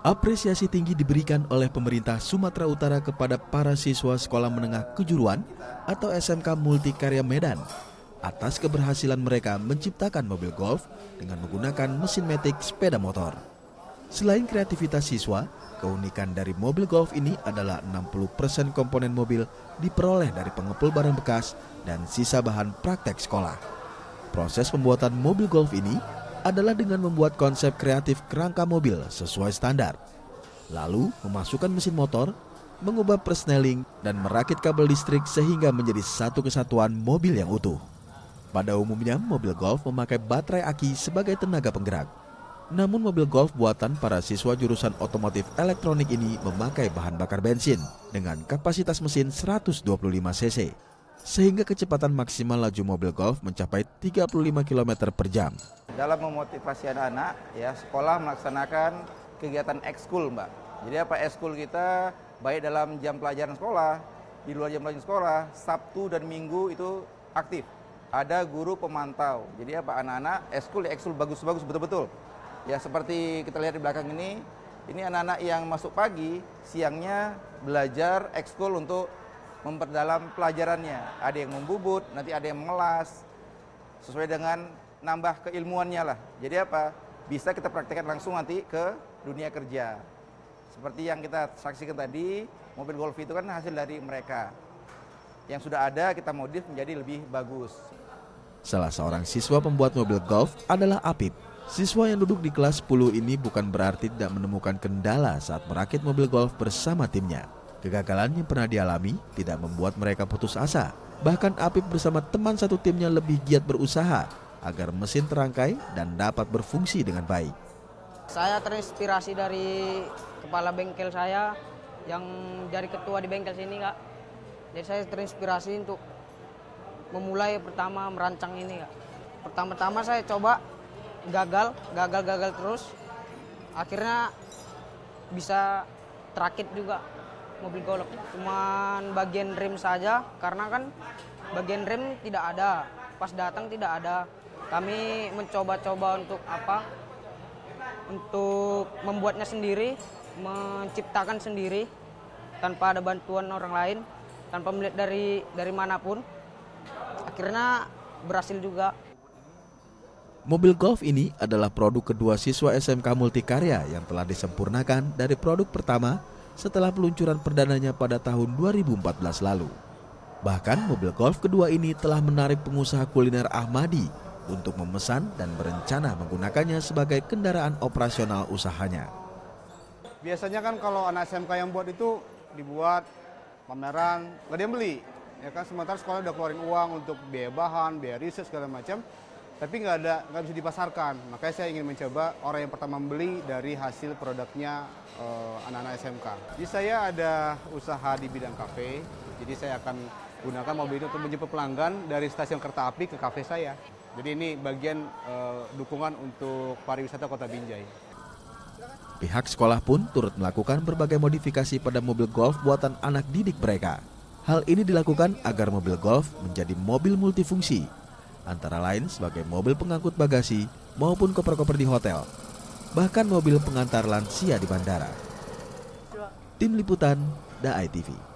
Apresiasi tinggi diberikan oleh pemerintah Sumatera Utara kepada para siswa Sekolah Menengah Kejuruan atau SMK Multikarya Medan atas keberhasilan mereka menciptakan mobil golf dengan menggunakan mesin metik sepeda motor. Selain kreativitas siswa, keunikan dari mobil golf ini adalah 60% komponen mobil diperoleh dari pengepul barang bekas dan sisa bahan praktek sekolah. Proses pembuatan mobil golf ini adalah dengan membuat konsep kreatif kerangka mobil sesuai standar. Lalu memasukkan mesin motor, mengubah persneling, dan merakit kabel listrik sehingga menjadi satu kesatuan mobil yang utuh. Pada umumnya, mobil golf memakai baterai aki sebagai tenaga penggerak. Namun mobil golf buatan para siswa jurusan otomotif elektronik ini memakai bahan bakar bensin dengan kapasitas mesin 125 cc. Sehingga kecepatan maksimal laju mobil golf mencapai 35 km per jam dalam memotivasi anak-anak ya sekolah melaksanakan kegiatan ekskul mbak. Jadi apa ekskul kita baik dalam jam pelajaran sekolah, di luar jam pelajaran sekolah, Sabtu dan Minggu itu aktif. Ada guru pemantau. Jadi apa anak-anak ekskul ya, ekskul bagus-bagus betul-betul. Ya seperti kita lihat di belakang ini, ini anak-anak yang masuk pagi, siangnya belajar ekskul untuk memperdalam pelajarannya. Ada yang membubut, nanti ada yang melas, sesuai dengan nambah keilmuannya lah. Jadi apa? Bisa kita praktekkan langsung nanti ke dunia kerja. Seperti yang kita saksikan tadi, mobil Golf itu kan hasil dari mereka. Yang sudah ada kita modif menjadi lebih bagus. Salah seorang siswa pembuat mobil Golf adalah Apip. Siswa yang duduk di kelas 10 ini bukan berarti tidak menemukan kendala saat merakit mobil Golf bersama timnya. Kegagalan yang pernah dialami tidak membuat mereka putus asa. Bahkan Apip bersama teman satu timnya lebih giat berusaha agar mesin terangkai dan dapat berfungsi dengan baik. Saya terinspirasi dari kepala bengkel saya yang jadi ketua di bengkel sini, Kak. Jadi saya terinspirasi untuk memulai pertama merancang ini, Kak. Pertama-tama saya coba gagal, gagal-gagal terus. Akhirnya bisa terakit juga mobil golok. Cuman bagian rim saja karena kan bagian rim tidak ada. Pas datang tidak ada kami mencoba-coba untuk apa untuk membuatnya sendiri menciptakan sendiri tanpa ada bantuan orang lain tanpa melihat dari dari manapun akhirnya berhasil juga Mobil golf ini adalah produk kedua siswa SMK Multikarya yang telah disempurnakan dari produk pertama setelah peluncuran perdananya pada tahun 2014 lalu. Bahkan mobil golf kedua ini telah menarik pengusaha kuliner Ahmadi untuk memesan dan berencana menggunakannya sebagai kendaraan operasional usahanya. Biasanya kan kalau anak SMK yang buat itu dibuat pameran, nggak ada yang beli. Ya kan sementara sekolah udah keluarin uang untuk biaya bahan, biaya riset segala macam, tapi nggak ada nggak bisa dipasarkan. Makanya saya ingin mencoba orang yang pertama membeli dari hasil produknya eh, anak-anak eh, SMK. Jadi saya ada usaha di bidang kafe, jadi saya akan gunakan mobil itu untuk menjemput pelanggan dari stasiun kereta api ke kafe saya. Jadi ini bagian uh, dukungan untuk pariwisata Kota Binjai. Pihak sekolah pun turut melakukan berbagai modifikasi pada mobil golf buatan anak didik mereka. Hal ini dilakukan agar mobil golf menjadi mobil multifungsi, antara lain sebagai mobil pengangkut bagasi maupun koper-koper di hotel, bahkan mobil pengantar lansia di bandara. Tim Liputan, Da'ai TV.